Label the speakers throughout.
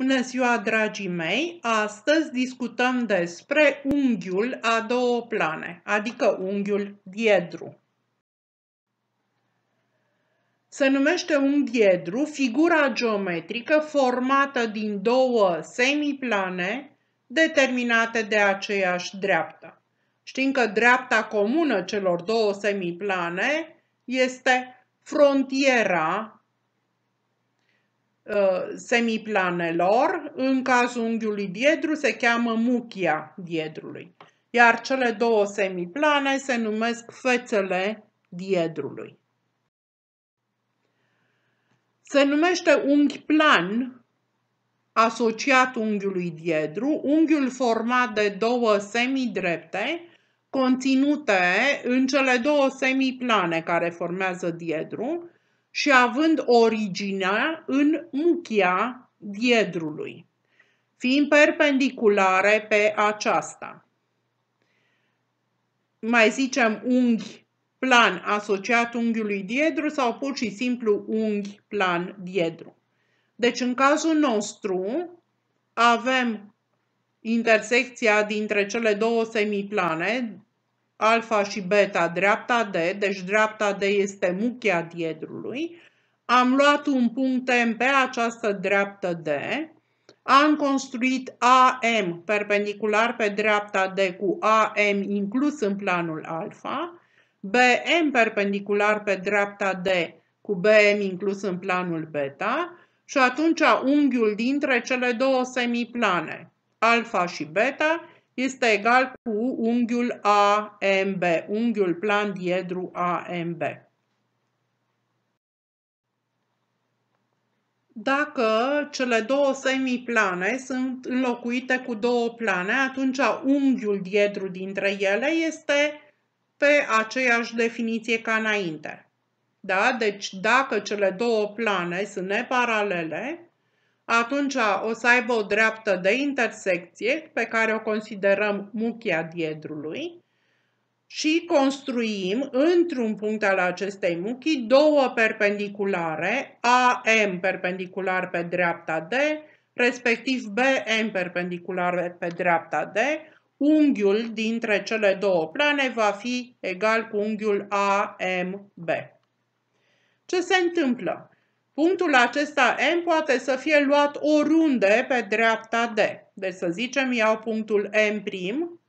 Speaker 1: Bună ziua, dragii mei! Astăzi discutăm despre unghiul a două plane, adică unghiul diedru. Se numește un diedru figura geometrică formată din două semiplane determinate de aceeași dreaptă. Știm că dreapta comună celor două semiplane este frontiera Uh, semiplanelor, în cazul unghiului diedru se cheamă muchia diedrului, iar cele două semiplane se numesc fețele diedrului. Se numește unghi plan, asociat unghiului diedru, unghiul format de două semidrepte conținute în cele două semiplane care formează diedru, și având originea în muchia diedrului, fiind perpendiculare pe aceasta. Mai zicem unghi plan asociat unghiului diedru sau pur și simplu unghi plan diedru. Deci în cazul nostru avem intersecția dintre cele două semiplane, alfa și beta dreapta D, deci dreapta D este muchia diedrului, am luat un punct M pe această dreaptă D, am construit AM perpendicular pe dreapta D cu AM inclus în planul alfa, BM perpendicular pe dreapta D cu BM inclus în planul beta și atunci unghiul dintre cele două semiplane, alfa și beta, este egal cu unghiul AMB, unghiul plan diedru AMB. Dacă cele două semiplane sunt înlocuite cu două plane, atunci unghiul diedru dintre ele este pe aceeași definiție ca înainte. Da? Deci dacă cele două plane sunt neparalele, atunci o să aibă o dreaptă de intersecție pe care o considerăm muchia diedrului și construim într-un punct al acestei muchii două perpendiculare, AM perpendicular pe dreapta D, respectiv BM perpendicular pe dreapta D, unghiul dintre cele două plane va fi egal cu unghiul AMB. Ce se întâmplă? Punctul acesta M poate să fie luat oriunde pe dreapta D. Deci să zicem iau punctul M prim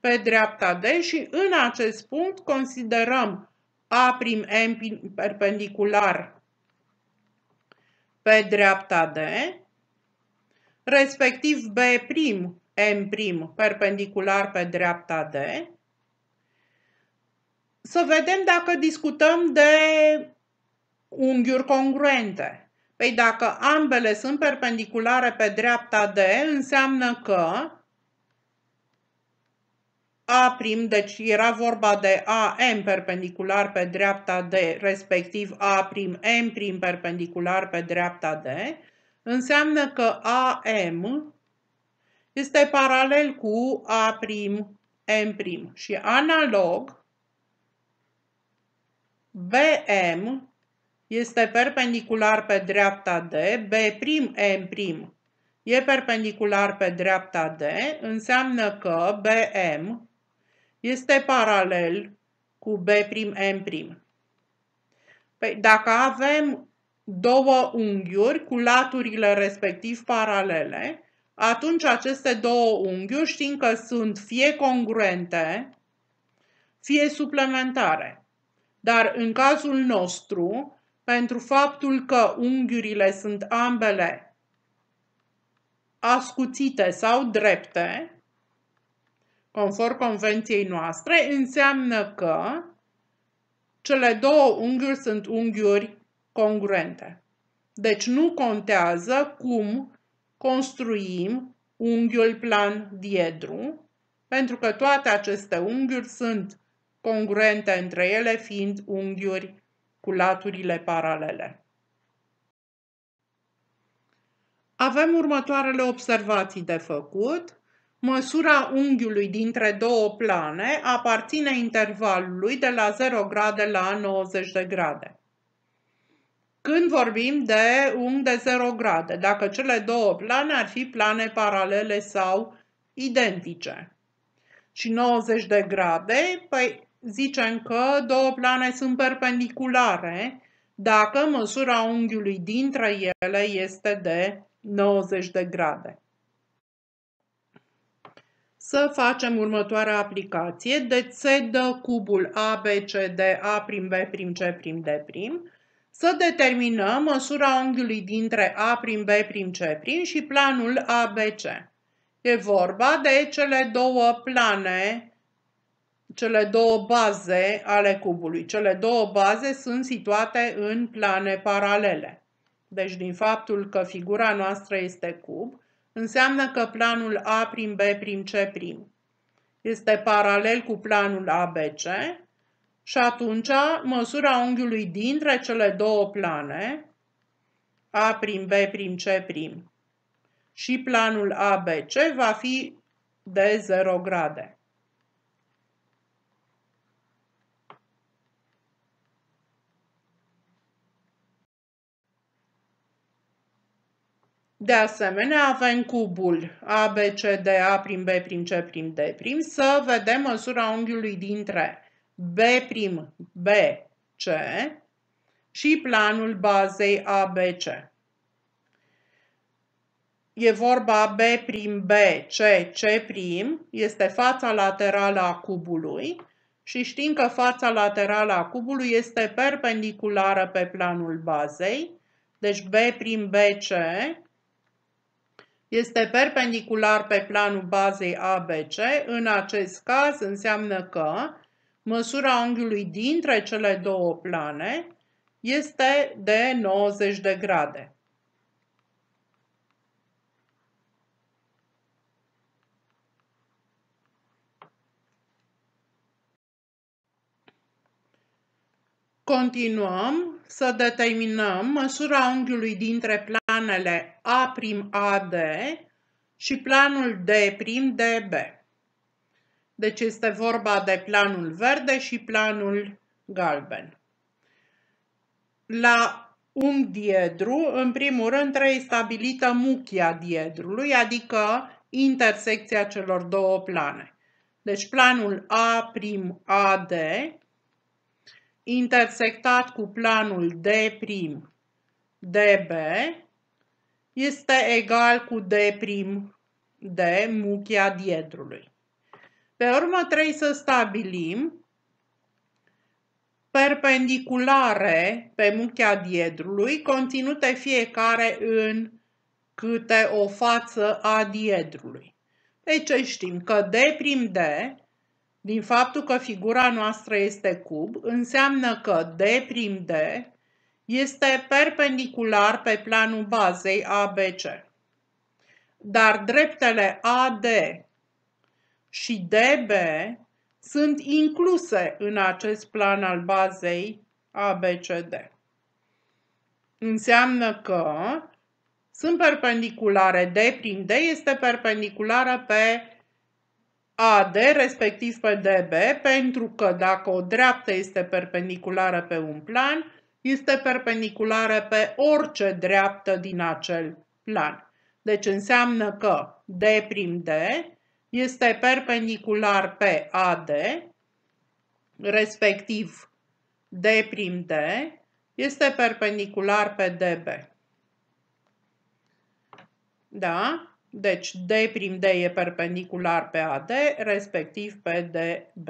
Speaker 1: pe dreapta D și în acest punct considerăm A prim M perpendicular pe dreapta D, respectiv B prim M prim perpendicular pe dreapta D. Să vedem dacă discutăm de unghiuri congruente. Păi dacă ambele sunt perpendiculare pe dreapta D, înseamnă că A prim, deci era vorba de AM perpendicular pe dreapta D, respectiv A prim, M prim perpendicular pe dreapta D, înseamnă că AM este paralel cu A prim, M prim și analog BM este perpendicular pe dreapta D, B'M' e perpendicular pe dreapta D, înseamnă că BM este paralel cu B'M'. Păi, dacă avem două unghiuri cu laturile respectiv paralele, atunci aceste două unghiuri știm că sunt fie congruente, fie suplementare. Dar în cazul nostru, pentru faptul că unghiurile sunt ambele ascuțite sau drepte, conform convenției noastre, înseamnă că cele două unghiuri sunt unghiuri congruente. Deci nu contează cum construim unghiul plan diedru, pentru că toate aceste unghiuri sunt congruente între ele fiind unghiuri cu laturile paralele. Avem următoarele observații de făcut. Măsura unghiului dintre două plane aparține intervalului de la 0 grade la 90 de grade. Când vorbim de unghi de 0 grade, dacă cele două plane ar fi plane paralele sau identice. Și 90 de grade, păi zicem că două plane sunt perpendiculare dacă măsura unghiului dintre ele este de 90 de grade. Să facem următoarea aplicație. De C dă cubul ABCD A prim B prim C prim D prim. Să determinăm măsura unghiului dintre A prim B prim C prim și planul ABC. E vorba de cele două plane cele două baze ale cubului. Cele două baze sunt situate în plane paralele. Deci din faptul că figura noastră este cub, înseamnă că planul A prim B prim C prim este paralel cu planul ABC și atunci măsura unghiului dintre cele două plane, A prim B prim C prim și planul ABC va fi de 0 grade. De asemenea, avem cubul ABCDA prin B prin C prin D prim să vedem măsura unghiului dintre B prim B C și planul bazei ABC. E vorba B prim B, C, C prim, este fața laterală a cubului și știm că fața laterală a cubului este perpendiculară pe planul bazei, deci B prim BC este perpendicular pe planul bazei ABC, în acest caz înseamnă că măsura unghiului dintre cele două plane este de 90 de grade. Continuăm să determinăm măsura unghiului dintre plan planele A'AD și planul D'DB. Deci este vorba de planul verde și planul galben. La un diedru, în primul rând, trebuie stabilită muchia diedrului, adică intersecția celor două plane. Deci planul A'AD intersectat cu planul D'Db este egal cu D' de muchia diedrului. Pe urmă trebuie să stabilim perpendiculare pe muchia diedrului, conținute fiecare în câte o față a diedrului. Deci știm că D' D, din faptul că figura noastră este cub, înseamnă că D' D este perpendicular pe planul bazei ABC, dar dreptele AD și DB sunt incluse în acest plan al bazei ABCD. Înseamnă că sunt perpendiculare, D prin D este perpendiculară pe AD, respectiv pe DB, pentru că dacă o dreaptă este perpendiculară pe un plan, este perpendiculară pe orice dreaptă din acel plan. Deci înseamnă că D prim D este perpendicular pe AD, respectiv D prim D este perpendicular pe DB. Da? Deci D prim D e perpendicular pe AD, respectiv pe DB.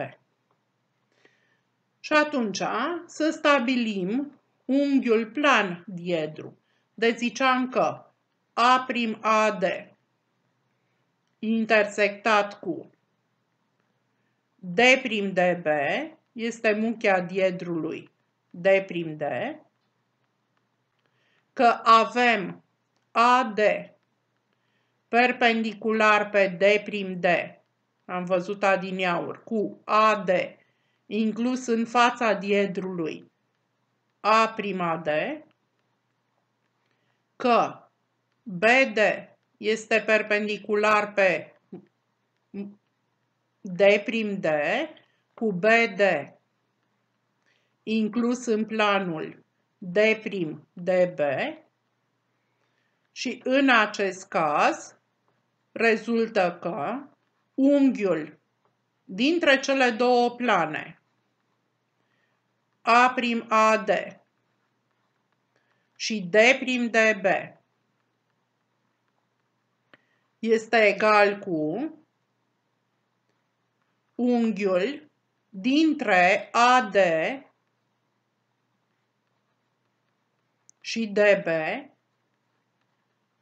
Speaker 1: Și atunci să stabilim unghiul plan diedru. de deci ziceam că A prim AD intersectat cu D prim DB este muchea diedrului D prim D, că avem AD perpendicular pe D prim D, am văzut adineauri, cu AD inclus în fața diedrului a prima D, că BD este perpendicular pe D prim D cu BD inclus în planul D prim DB și în acest caz rezultă că unghiul dintre cele două plane a prim A D și D prim D B este egal cu unghiul dintre AD și DB,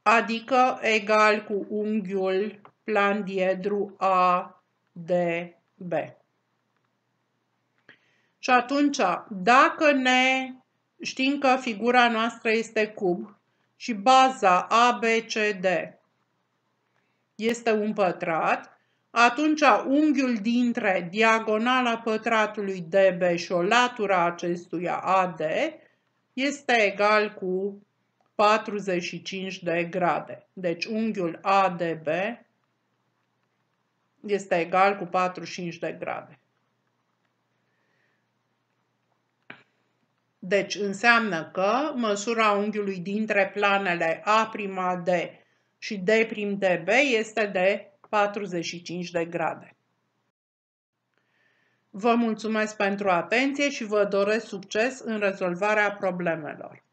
Speaker 1: adică egal cu unghiul plan diedru ADB. Și atunci, dacă ne știm că figura noastră este cub și baza ABCD este un pătrat, atunci unghiul dintre diagonala pătratului DB și o latura acestuia AD este egal cu 45 de grade. Deci unghiul ADB este egal cu 45 de grade. Deci înseamnă că măsura unghiului dintre planele A'D și D'B este de 45 de grade. Vă mulțumesc pentru atenție și vă doresc succes în rezolvarea problemelor.